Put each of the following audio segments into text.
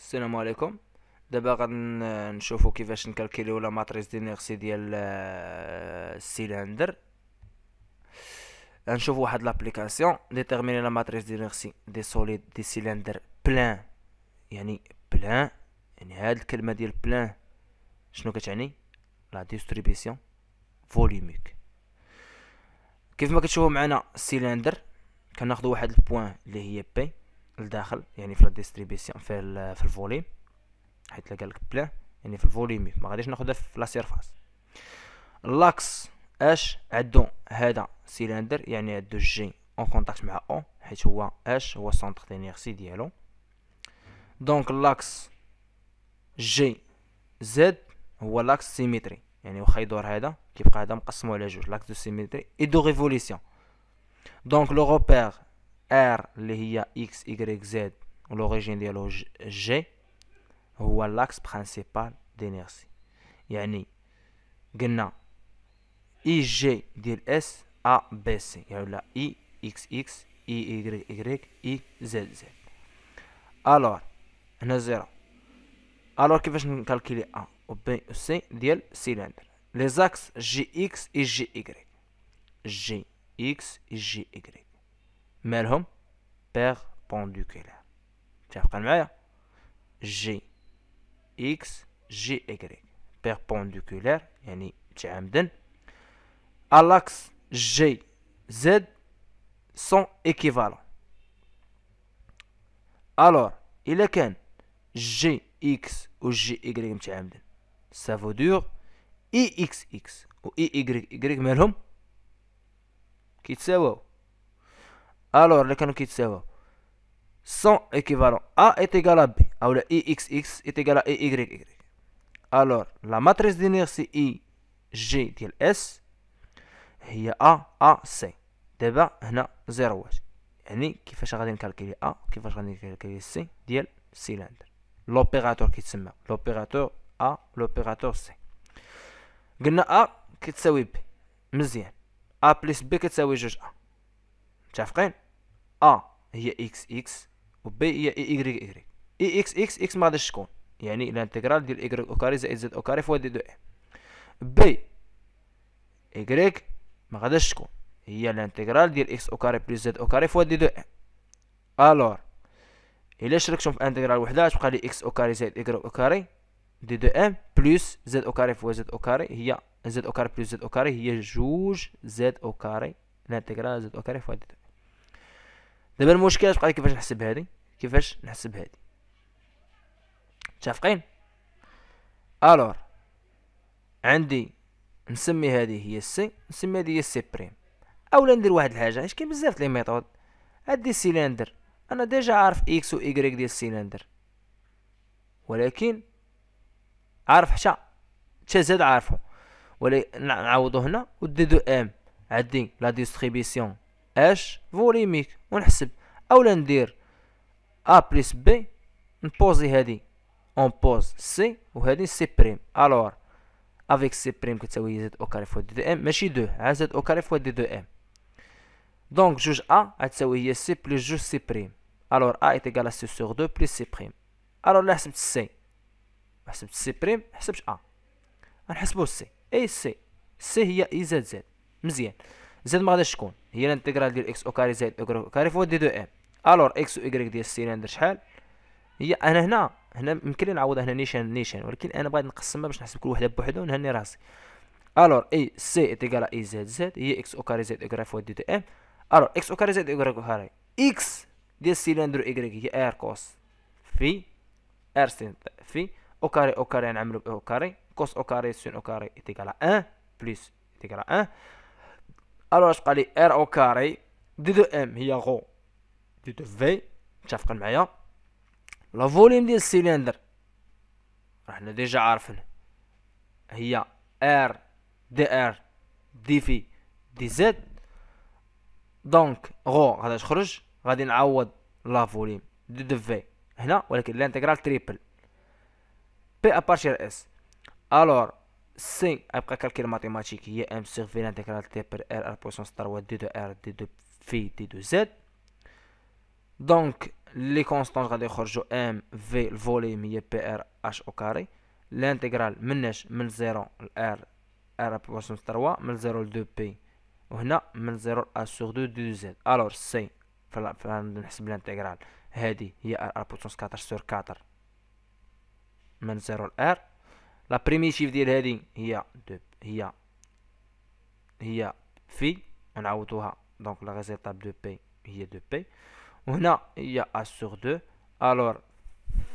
السلام عليكم دابا غنشوفو كيفاش نكالكيليو لا ماتريس دينيرسي ديال آه، السيلندر غنشوف واحد لابليكاسيون ديتيرميني لا ماتريس دينيرسي دي سوليد دي سيلندر بلان يعني بلان يعني هاد الكلمه ديال بلان شنو كتعني لا ديستريبيسيون فوليميك كيف ما كتشوفوا معنا السيلندر كناخدو واحد البوان اللي هي بي لداخل يعني في الديستريبيسيون ديستريبيسيون في في الفوليم حيت لقى لك بلان يعني في الفوليمي ما غاديش ناخذها في لا سيرفاس لاكس اش عندو هذا سيلندر يعني عندو جي اون كونتاكت مع او حيت هو اش هو سونتر دينيرسي ديالو دونك لاكس جي زد هو لاكس سيميتري يعني واخا يدور هذا كيبقى هذا مقسمو على جوج لاكس دو سيميتري اي دو ريفوليسيون دونك لو روبير R lesilia x y z l'origine de g ou l'axe principal d'énergie. Y a ni gna. I g s a b c y a la i x x i y y i z z. Alors, Alors qu'est-ce que je calcule à au cylindre les axes GX et j y. g, x et j y. Mais perpendiculaire. Tiens, prends-moi. G, X, G, Y. Perpendiculaire, y'a un Tchamden. À l'axe G, Z, sont équivalents. Alors, il y a un G, X ou G, Y, Tchamden. Ça vaut dire I, X, X ou I, Y, Y. Mais Qui الور اللي كانوا كيتساواو 100 ايكيفالون ا ايت ايغال ا بي اولا اي اكس اكس ايت ايغال اي ايكغيك ايكغيك الور لا ماتريس دينيرسي اي جي ديال اس هي ا ا سي دابا هنا زيروات يعني كيفاش غادي نكالكيلي ا كيفاش غادي نكالكيلي سي ديال السيلندر لوبيراتور كيتسمى لوبيراتور ا لوبيراتور سي قلنا ا كتساوي بي مزيان ا بليس بي كتساوي جوج ا متفقين ا هي اكس اكس B هي اي ايغريك ايغريك اي اكس اكس اكس ما تكون يعني الانتجرال ديال ايغريك او كاري زائد زد او كاري فوا دي دو ام بي ايغريك ما تكون هي الانتجرال ديال اكس او كاري بلس زد او كاري فوا دي دو ام الور الا شركتهم في انتجرال وحده تبقى لي اكس او كاري زائد ايغريك او كاري دي دو ام بلس زد او كاري فوا زد او كاري هي زد او كاري بلس زد او كاري هي جوج زد او كاري الانتجرال زد او كاري فوا دي دو دابا المشكل تبقى كيفاش نحسب هادي كيفاش نحسب هادي متفقين الور عندي نسمي هذه هي السي نسمي هذه هي السي بريم اولا ندير واحد الحاجه حيت كاين بزاف لي ميثود هادي سيلندر انا ديجا عارف اكس و ايكغيك ديال السيلندر ولكن عارف حتى حتى زاد عارفو ولكن نعوضو هنا و دو ام عندي لا ديستريبيسيون اش فوليميك ونحسب اولا ندير ا بليس بي نبوزي هادي اون بوز سي وهادي سي بريم الور افيك سي بريم كتساوي زد او كاري فوا دي دو ام ماشي دو ع زد او كاري فوا دي دو ام دونك جوج ا غتساوي هي سي بلس جوج سي بريم الور ا ايت ايكال سي سوغ دو بلس سي بريم الور لا حسبت سي ما حسبت سي بريم حسبت ا غنحسبو سي اي سي سي هي اي زد زد مزيان زد ما غاديش تكون هي الانتجرال ديال اكس او كاري زائد او كاري فوا دي دو ام الور اكس و وايكغيك ديال السيلندر شحال هي انا هنا هنا يمكن لي نعوضها هنا نيشان نيشان ولكن انا بغيت نقسمها باش نحسب كل وحده بوحدها ونهني راسي الور اي سي ايتيغال اي زد زد هي اكس او كاري زائد او كاري فوا دي دو ام الور اكس او كاري زائد او كاري اكس ديال السيلندر ايكغيك هي ار كوس في ار سين في او كاري او كاري نعملو او كاري كوس او كاري سين او كاري 1 بلس ايتيغال 1 الوغ اش لي ار او كاري دي دو ام هي غو دي دو في متفقين معايا لا فوليوم ديال السيلندر راه حنا ديجا عارفين هي ار دي ار دي في دي زد دونك غو غادي تخرج غادي نعوض لا فوليوم دي دو في هنا ولكن الانتغرال تريبل بي ابارشير اس الور سي أبقى كالكيل ماتيماتيك هي ام سيغ في لانتيغرال تي بر ار ار بويسونس 3 دي دو ار دي دو في دي دو زد دونك لي كونستانت غادي يخرجو ام في الفوليم هي بي ار اش او كاري لانتيغرال مناش من زيرو لار ار بوسونس تروا من زيرو لدو بي وهنا من زيرو ل ا سوغ دو دي دو زد الور سي فنحسب الانتيغرال هادي هي ار بوسونس 14 سور 4 من زيرو ل ار La première chiffre de heading, il a Il y a. Phi. On a Donc la réserve de P, il y a p On a. Il y a sur 2. Alors.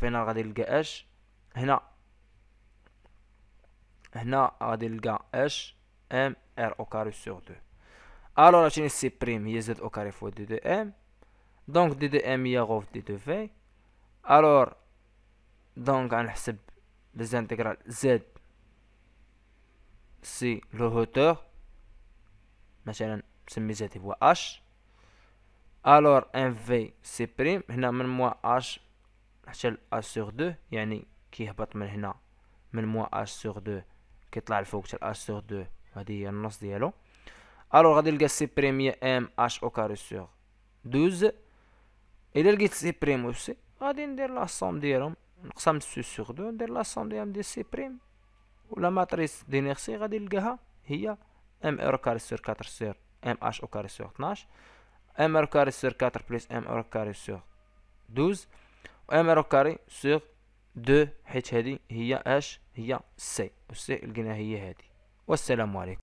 H, radil gh. H, M. R au carré sur 2. Alors la chaîne C prime. Il y a Z au carré fois D de M. Donc D de M, il y D de V. Alors. Donc on a les intégrales z c'est le hauteur c'est voix h alors un v c'est prime maintenant h c'est A sur 2 a qui هبط من هنا من moins A sur 2 qui طلع الفوق A sur 2 هذه هي النص ديالو ألو M H au carré sur 12 et لقيت C prime aussi نقسم سو سوغ دو ندير دي ام دي سي بريم ولا ماتريس دينيرسي غادي نلقاها هي ام ار كاري سور 4 سور ام اش او كاري سور 12 ام ار كاري سور 4 بلس ام ار كاري سور 12 و ام ار كاري سور 2 حيت هادي هي اش هي سي و سي لقيناها هي هادي والسلام عليكم